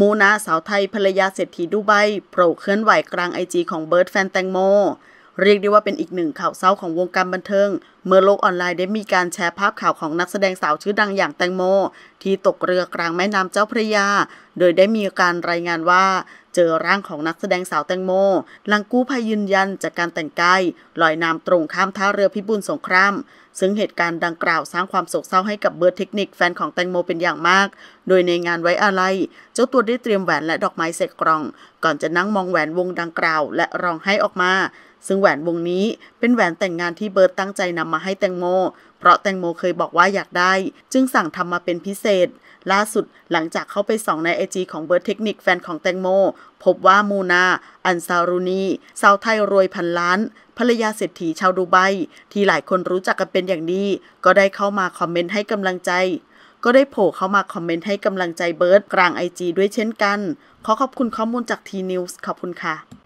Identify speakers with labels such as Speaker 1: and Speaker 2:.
Speaker 1: มูนาสาวไทยภรรยาเศรษฐีดูไบโผล่เคลื่อนไหวกลางไอจีของเบิร์ดแฟนแตงโม เรียกได้ว่าเป็นอีกหนึ่งข่าวเศร้าของวงการบันเทิง เมื่อโลกออนไลน์ได้มีการแชร์ภาพข่าวของนักแสดงสาวชื่อดังอย่างแตงโม ที่ตกเรือกลางแม่น้ำเจ้าพระยา โดยได้มีการรายงานว่าเจอร่างของนักแสดงสาวแตงโมหลังกู้ภัยยืนยันจากการแต่งกาย ลอยน้ำตรงข้ามท่าเรือพิบูลสงคราม ซึ่งเหตุการณ์ดังกล่าวสร้างความโศกเศร้าให้กับเบอร์เทคนิคแฟนของแตงโมเป็นอย่างมาก โดยในงานไว้อาลัยเจ้าตัวได้เตรียมแหวนและดอกไม้เสกกรอง ก่อนจะนั่งมองแหวนวงดังกล่าวและร้องไห้ออกมาซึ่งแหวนวงนี้เป็นแหวนแต่งงานที่เบิร์ตตั้งใจนำมาให้แตงโม เพราะแตงโมเคยบอกว่าอยากได้ จึงสั่งทำมาเป็นพิเศษ ล่าสุดหลังจากเข้าไปส่องในไอจีของเบิร์ตเทคนิคแฟนของแตงโม พบว่า มูนา อันซารูนีสาวไทยรวยพันล้าน ภรรยาเศรษฐีชาวดูไบ ที่หลายคนรู้จักกันเป็นอย่างดีก็ได้เข้ามาคอมเมนต์ให้กำลังใจก็ได้โผล่เข้ามาคอมเมนต์ให้กำลังใจเบิร์ตกลางไอจีด้วยเช่นกัน ขอขอบคุณข้อมูลจากทีนิวส์ขอบคุณค่ะ